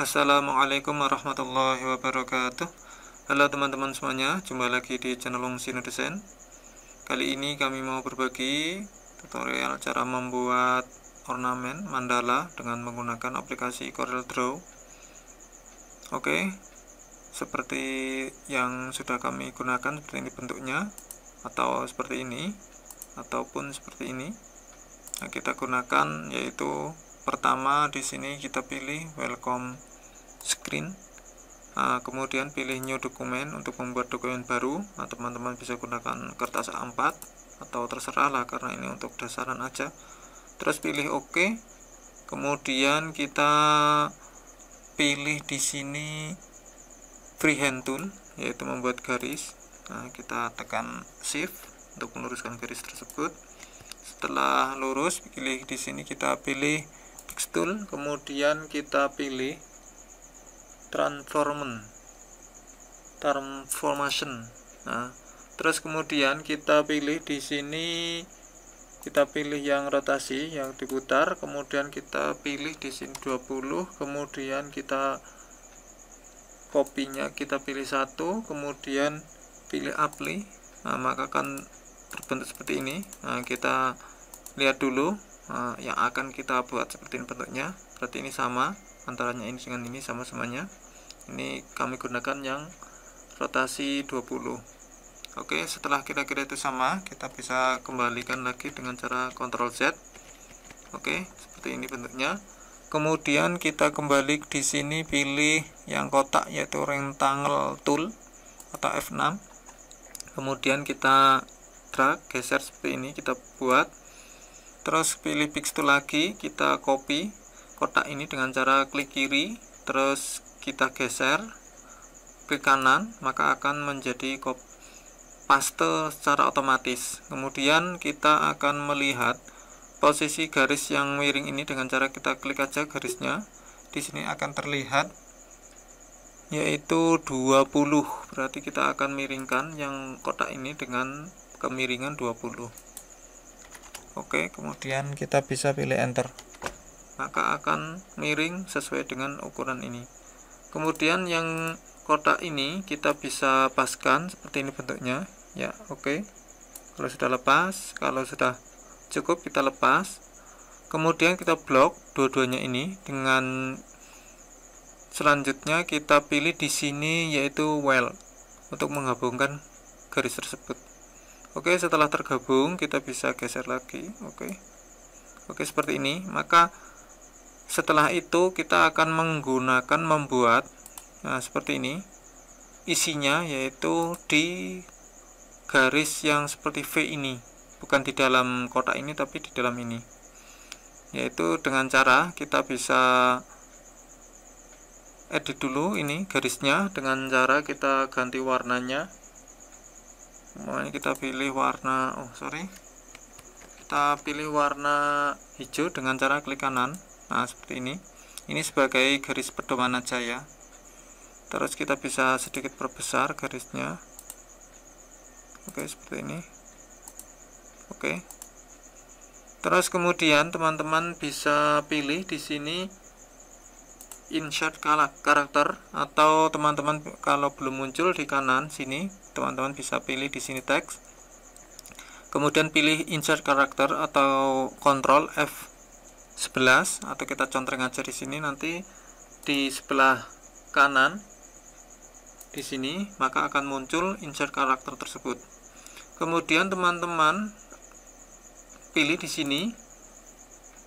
Assalamualaikum warahmatullahi wabarakatuh Halo teman-teman semuanya Jumpa lagi di channel Sino Desain Kali ini kami mau berbagi Tutorial cara membuat Ornamen mandala Dengan menggunakan aplikasi Corel Draw Oke Seperti yang Sudah kami gunakan seperti ini bentuknya Atau seperti ini Ataupun seperti ini Nah, kita gunakan yaitu pertama di sini kita pilih welcome screen Nah, kemudian pilih new dokumen untuk membuat dokumen baru nah, teman-teman bisa gunakan kertas A4 atau terserah lah karena ini untuk dasaran aja terus pilih OK kemudian kita pilih di sini freehand tool yaitu membuat garis nah, kita tekan shift untuk meluruskan garis tersebut setelah lurus pilih di sini kita pilih text tool kemudian kita pilih transformation transformation nah terus kemudian kita pilih di sini kita pilih yang rotasi yang diputar kemudian kita pilih di sini 20 kemudian kita kopinya kita pilih satu kemudian pilih apply nah, maka akan berbentuk seperti ini nah, kita lihat dulu nah, yang akan kita buat seperti ini bentuknya berarti ini sama antaranya ini dengan ini sama semuanya ini kami gunakan yang rotasi 20 oke setelah kira-kira itu sama kita bisa kembalikan lagi dengan cara ctrl Z oke seperti ini bentuknya kemudian kita kembali di sini pilih yang kotak yaitu rectangle tool atau F6 kemudian kita drag geser seperti ini kita buat terus pilih pixel lagi kita copy kotak ini dengan cara klik kiri terus kita geser ke kanan maka akan menjadi paste secara otomatis kemudian kita akan melihat posisi garis yang miring ini dengan cara kita klik aja garisnya di sini akan terlihat yaitu 20 berarti kita akan miringkan yang kotak ini dengan kemiringan 20 oke kemudian kita bisa pilih enter maka akan miring sesuai dengan ukuran ini kemudian yang kotak ini kita bisa paskan seperti ini bentuknya ya oke okay. kalau sudah lepas kalau sudah cukup kita lepas kemudian kita blok dua-duanya ini dengan selanjutnya kita pilih di sini yaitu well untuk menggabungkan garis tersebut oke okay, setelah tergabung kita bisa geser lagi oke okay. oke seperti ini maka setelah itu kita akan menggunakan membuat nah, seperti ini isinya yaitu di garis yang seperti V ini bukan di dalam kotak ini tapi di dalam ini yaitu dengan cara kita bisa edit dulu ini garisnya dengan cara kita ganti warnanya kemudian kita pilih warna oh sorry kita pilih warna hijau dengan cara klik kanan nah seperti ini ini sebagai garis pedoman aja ya terus kita bisa sedikit perbesar garisnya oke seperti ini oke terus kemudian teman-teman bisa pilih di sini insert karakter atau teman-teman kalau belum muncul di kanan sini teman-teman bisa pilih di sini teks kemudian pilih insert karakter atau control F 11 atau kita contreng aja di sini nanti di sebelah kanan di sini maka akan muncul insert karakter tersebut kemudian teman-teman pilih di sini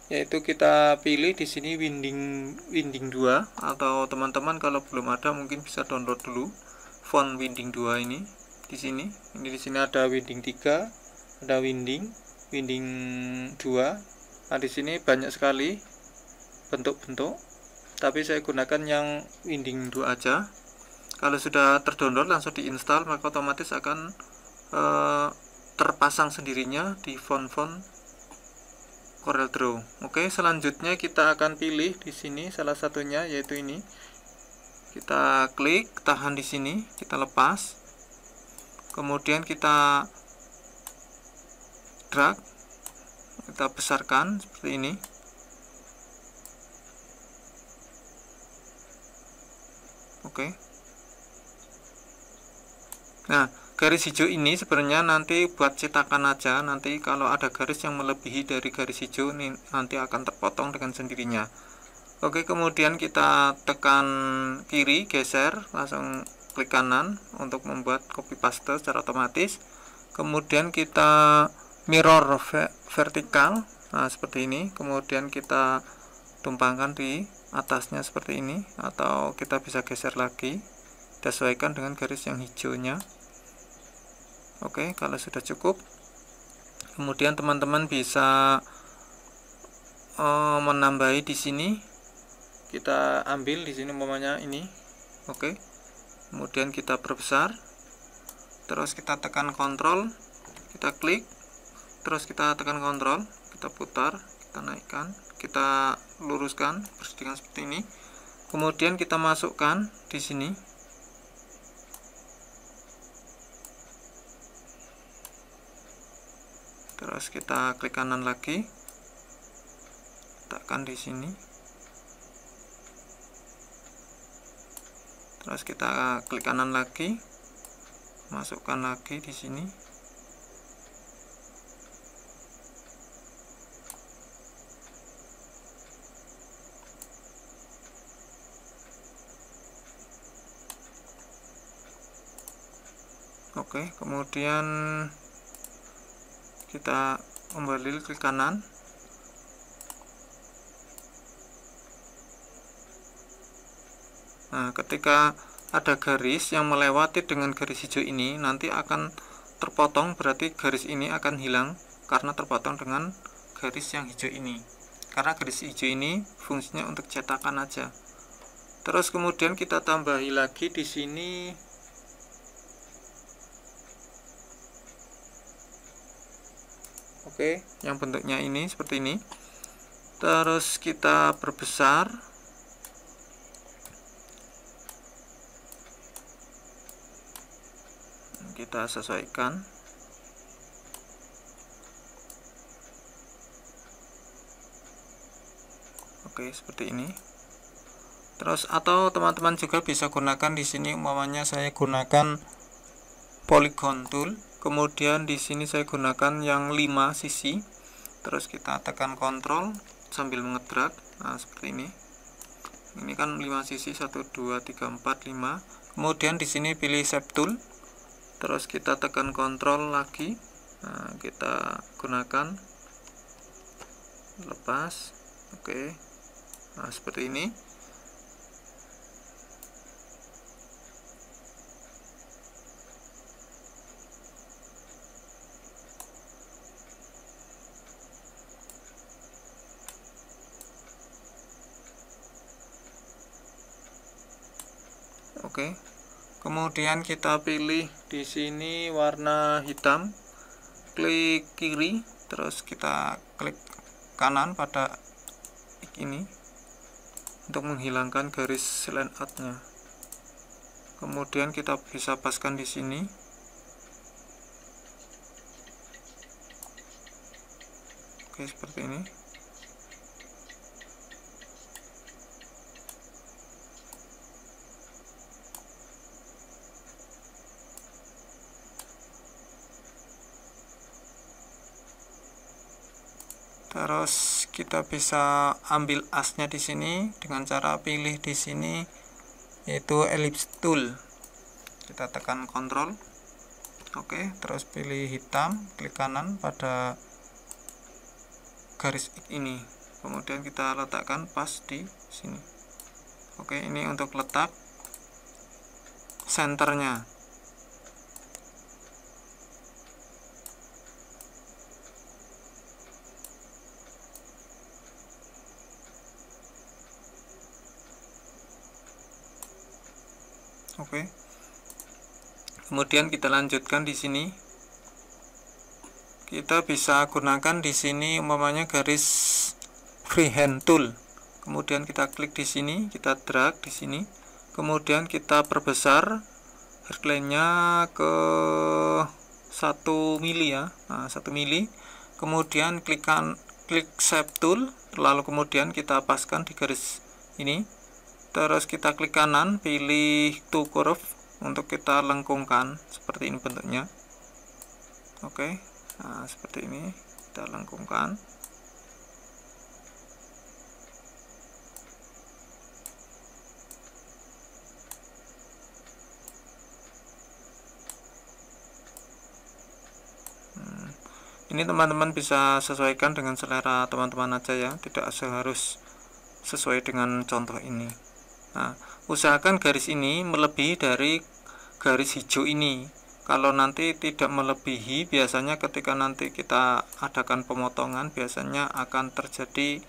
yaitu kita pilih di sini winding winding 2 atau teman-teman kalau belum ada mungkin bisa download dulu font winding 2 ini di sini ini di sini ada winding 3 ada winding winding 2 nah, di sini banyak sekali bentuk-bentuk tapi saya gunakan yang winding 2 aja kalau sudah terdownload langsung diinstal maka otomatis akan e, terpasang sendirinya di font-font Corel Draw. Oke, selanjutnya kita akan pilih di sini salah satunya yaitu ini. Kita klik, tahan di sini, kita lepas. Kemudian kita drag kita besarkan seperti ini oke nah garis hijau ini sebenarnya nanti buat cetakan aja nanti kalau ada garis yang melebihi dari garis hijau ini nanti akan terpotong dengan sendirinya oke kemudian kita tekan kiri geser langsung klik kanan untuk membuat copy paste secara otomatis kemudian kita mirror vertikal nah seperti ini kemudian kita tumpangkan di atasnya seperti ini atau kita bisa geser lagi kita sesuaikan dengan garis yang hijaunya oke kalau sudah cukup kemudian teman-teman bisa uh, menambahi di sini kita ambil di sini umpamanya ini oke kemudian kita perbesar terus kita tekan kontrol kita klik terus kita tekan kontrol kita putar kita naikkan kita luruskan bersihkan seperti ini kemudian kita masukkan di sini terus kita klik kanan lagi tekan di sini terus kita klik kanan lagi masukkan lagi di sini oke kemudian kita kembali ke kanan nah ketika ada garis yang melewati dengan garis hijau ini nanti akan terpotong berarti garis ini akan hilang karena terpotong dengan garis yang hijau ini karena garis hijau ini fungsinya untuk cetakan aja terus kemudian kita tambahi lagi di sini oke yang bentuknya ini seperti ini terus kita perbesar kita sesuaikan oke seperti ini terus atau teman-teman juga bisa gunakan di sini umpamanya saya gunakan polygon tool kemudian di sini saya gunakan yang 5 sisi terus kita tekan kontrol sambil mengedrat nah seperti ini ini kan 5 sisi 1 2 3 4 5 kemudian di sini pilih shape tool terus kita tekan kontrol lagi nah, kita gunakan lepas oke okay. nah seperti ini kemudian kita pilih di sini warna hitam klik kiri terus kita klik kanan pada ini untuk menghilangkan garis line artnya kemudian kita bisa paskan di sini oke seperti ini terus kita bisa ambil asnya di sini dengan cara pilih di sini yaitu ellipse tool kita tekan control oke terus pilih hitam klik kanan pada garis ini kemudian kita letakkan pas di sini oke ini untuk letak senternya Oke. Kemudian kita lanjutkan di sini. Kita bisa gunakan di sini umpamanya garis freehand tool. Kemudian kita klik di sini, kita drag di sini. Kemudian kita perbesar hairline-nya ke 1 mili ya. Nah, 1 mili. Kemudian klikan klik shape tool lalu kemudian kita paskan di garis ini terus kita klik kanan pilih to curve untuk kita lengkungkan seperti ini bentuknya oke okay. nah, seperti ini kita lengkungkan hmm, ini teman-teman bisa sesuaikan dengan selera teman-teman aja ya tidak seharus sesuai dengan contoh ini Nah, usahakan garis ini melebihi dari garis hijau ini. Kalau nanti tidak melebihi, biasanya ketika nanti kita adakan pemotongan, biasanya akan terjadi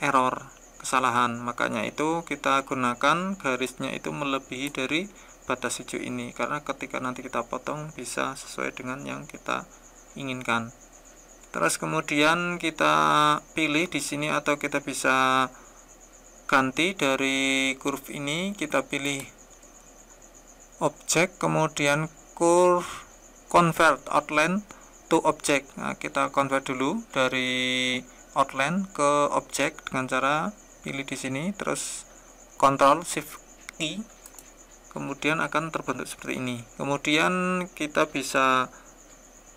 error, kesalahan. Makanya itu kita gunakan garisnya itu melebihi dari batas hijau ini karena ketika nanti kita potong bisa sesuai dengan yang kita inginkan terus kemudian kita pilih di sini atau kita bisa ganti dari curve ini kita pilih objek kemudian curve convert outline to object nah, kita convert dulu dari outline ke objek dengan cara pilih di sini terus control shift key kemudian akan terbentuk seperti ini kemudian kita bisa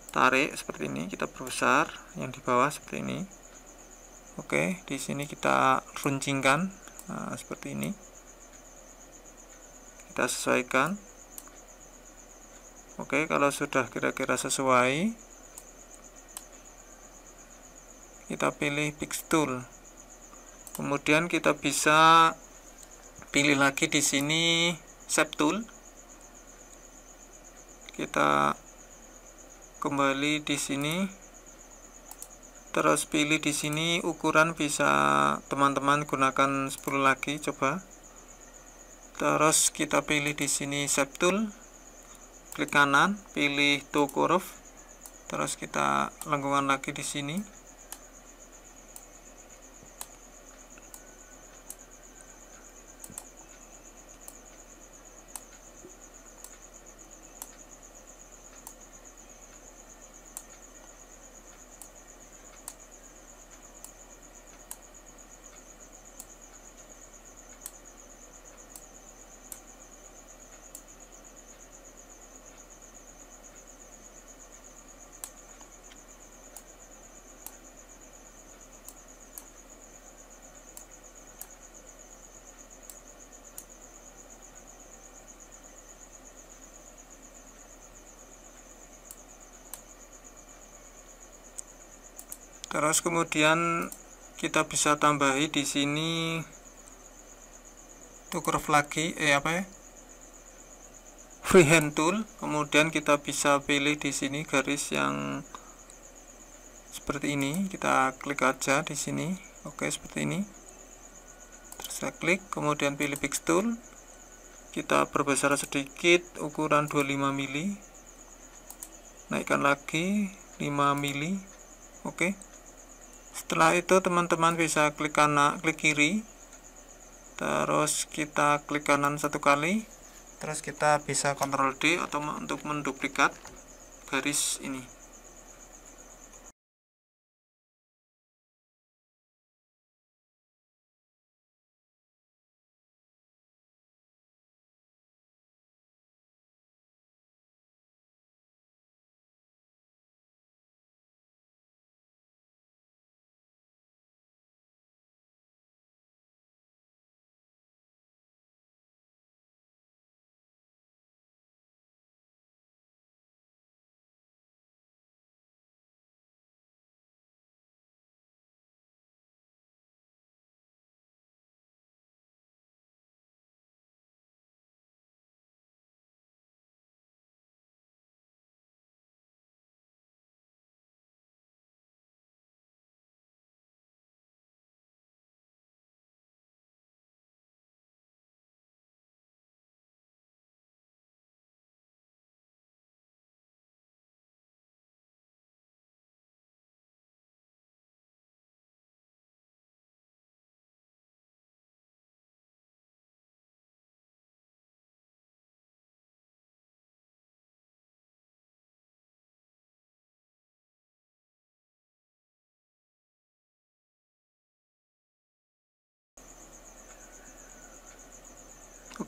tarik seperti ini kita perbesar yang di bawah seperti ini Oke, di sini kita runcingkan nah, seperti ini. Kita sesuaikan. Oke, kalau sudah kira-kira sesuai, kita pilih Pick tool. Kemudian kita bisa pilih lagi di sini shape tool. Kita kembali di sini terus pilih di sini ukuran bisa teman-teman gunakan 10 lagi coba terus kita pilih di sini shape tool klik kanan pilih to curve terus kita lengkungan lagi di sini terus kemudian kita bisa tambahi di sini itu curve lagi eh apa ya freehand tool kemudian kita bisa pilih di sini garis yang seperti ini kita klik aja di sini oke seperti ini terus saya klik kemudian pilih fix tool kita perbesar sedikit ukuran 25 mili naikkan lagi 5 mili oke setelah itu teman-teman bisa klik kanan klik kiri terus kita klik kanan satu kali terus kita bisa kontrol D atau untuk menduplikat garis ini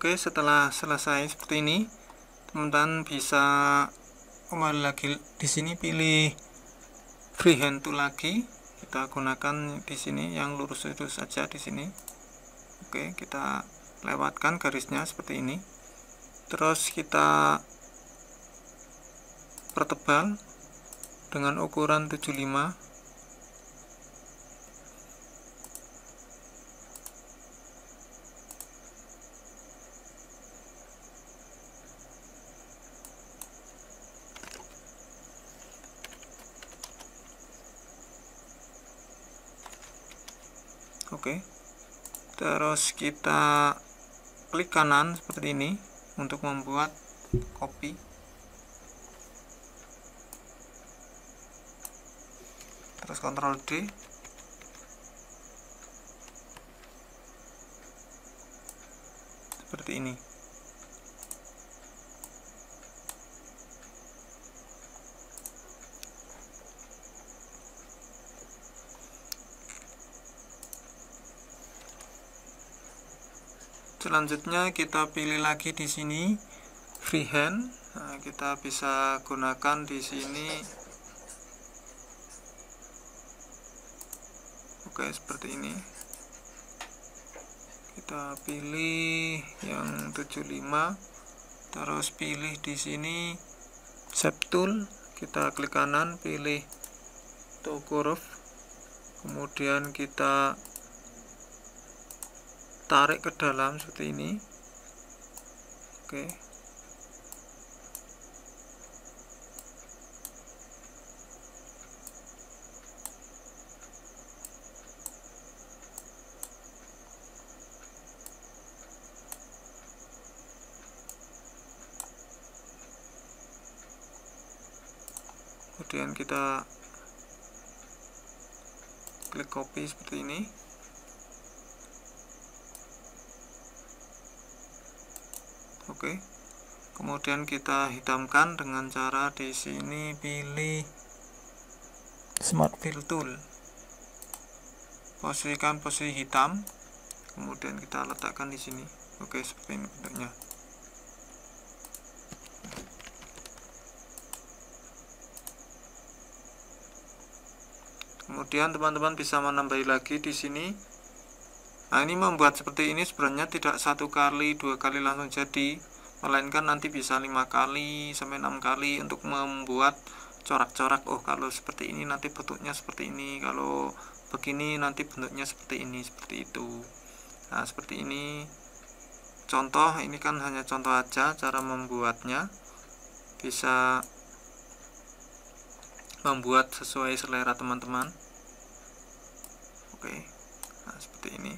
Oke setelah selesai seperti ini teman-teman bisa kembali lagi di sini pilih freehand tool lagi kita gunakan di sini yang lurus-lurus saja di sini oke kita lewatkan garisnya seperti ini terus kita pertebal dengan ukuran 75 terus kita klik kanan seperti ini untuk membuat copy terus Ctrl D seperti ini selanjutnya kita pilih lagi di sini freehand nah, kita bisa gunakan di sini oke seperti ini kita pilih yang 75 terus pilih di sini shape tool kita klik kanan pilih to curve kemudian kita tarik ke dalam seperti ini oke kemudian kita klik copy seperti ini oke kemudian kita hitamkan dengan cara di sini pilih smart fill tool posisikan posisi hitam kemudian kita letakkan di sini oke seperti ini bentuknya kemudian teman-teman bisa menambahi lagi di sini nah ini membuat seperti ini sebenarnya tidak satu kali dua kali langsung jadi melainkan nanti bisa lima kali sampai enam kali untuk membuat corak-corak oh kalau seperti ini nanti bentuknya seperti ini kalau begini nanti bentuknya seperti ini seperti itu nah seperti ini contoh ini kan hanya contoh aja cara membuatnya bisa membuat sesuai selera teman-teman oke nah seperti ini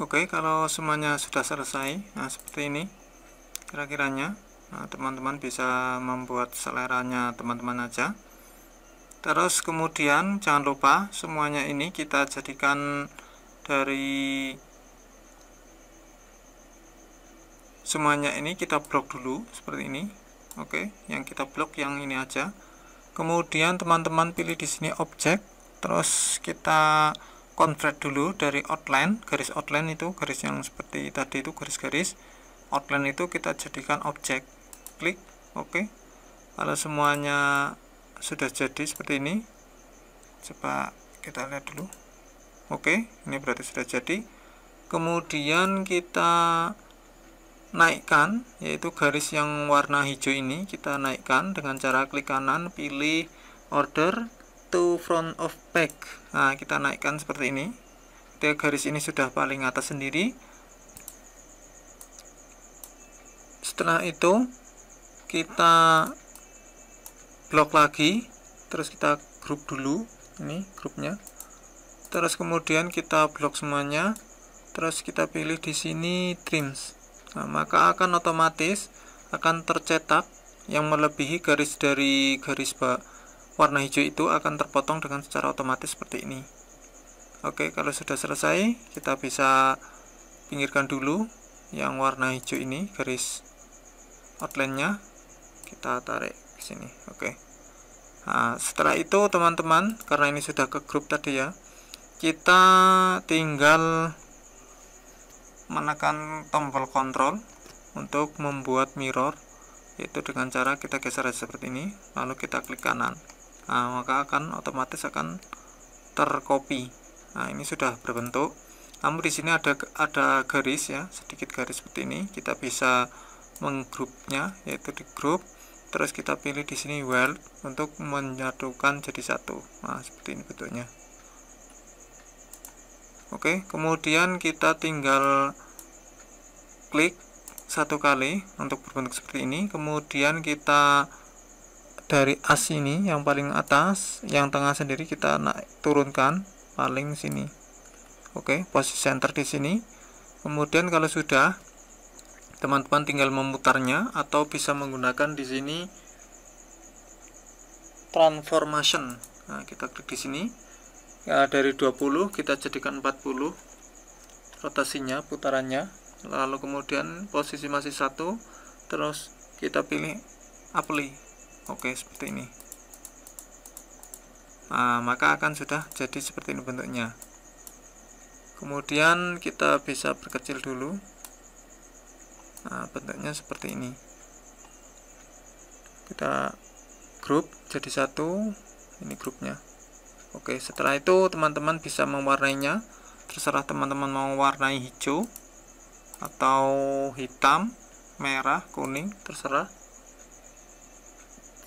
Oke, kalau semuanya sudah selesai, nah seperti ini kira-kiranya. Nah, teman-teman bisa membuat seleranya teman-teman aja. Terus kemudian jangan lupa semuanya ini kita jadikan dari semuanya ini kita blok dulu seperti ini. Oke, yang kita blok yang ini aja. Kemudian teman-teman pilih di sini objek, terus kita convert dulu dari outline garis outline itu garis yang seperti tadi itu garis-garis outline itu kita jadikan objek klik oke okay. kalau semuanya sudah jadi seperti ini coba kita lihat dulu oke okay. ini berarti sudah jadi kemudian kita naikkan yaitu garis yang warna hijau ini kita naikkan dengan cara klik kanan pilih order to front of back nah kita naikkan seperti ini ketika garis ini sudah paling atas sendiri setelah itu kita blok lagi terus kita grup dulu ini grupnya terus kemudian kita blok semuanya terus kita pilih di sini trims nah, maka akan otomatis akan tercetak yang melebihi garis dari garis bawah warna hijau itu akan terpotong dengan secara otomatis seperti ini oke kalau sudah selesai kita bisa pinggirkan dulu yang warna hijau ini garis outline nya kita tarik ke sini oke nah, setelah itu teman-teman karena ini sudah ke grup tadi ya kita tinggal menekan tombol kontrol untuk membuat mirror itu dengan cara kita geser seperti ini lalu kita klik kanan nah, maka akan otomatis akan tercopy nah ini sudah berbentuk namun di sini ada ada garis ya sedikit garis seperti ini kita bisa menggrupnya yaitu di grup terus kita pilih di sini weld untuk menyatukan jadi satu nah seperti ini bentuknya oke kemudian kita tinggal klik satu kali untuk berbentuk seperti ini kemudian kita dari as ini yang paling atas yang tengah sendiri kita naik turunkan paling sini oke posisi center di sini kemudian kalau sudah teman-teman tinggal memutarnya atau bisa menggunakan di sini transformation nah, kita klik di sini ya, dari 20 kita jadikan 40 rotasinya putarannya lalu kemudian posisi masih satu terus kita pilih apply oke seperti ini nah maka akan sudah jadi seperti ini bentuknya kemudian kita bisa berkecil dulu nah bentuknya seperti ini kita grup jadi satu ini grupnya oke setelah itu teman-teman bisa mewarnainya terserah teman-teman mau warnai hijau atau hitam merah kuning terserah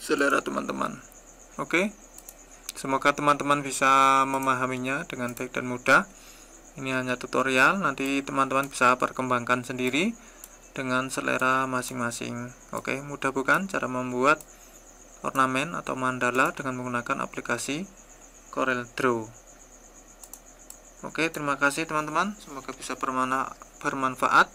selera teman-teman oke semoga teman-teman bisa memahaminya dengan baik dan mudah ini hanya tutorial nanti teman-teman bisa perkembangkan sendiri dengan selera masing-masing oke mudah bukan cara membuat ornamen atau mandala dengan menggunakan aplikasi Corel Draw oke terima kasih teman-teman semoga bisa bermanfaat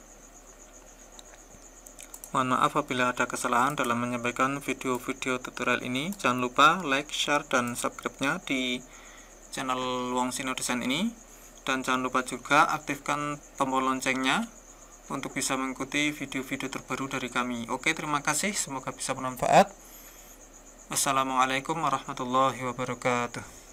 Mohon maaf apabila ada kesalahan dalam menyampaikan video-video tutorial ini. Jangan lupa like, share, dan subscribe-nya di channel Wong Sino Design ini. Dan jangan lupa juga aktifkan tombol loncengnya untuk bisa mengikuti video-video terbaru dari kami. Oke, terima kasih. Semoga bisa bermanfaat. Wassalamualaikum warahmatullahi wabarakatuh.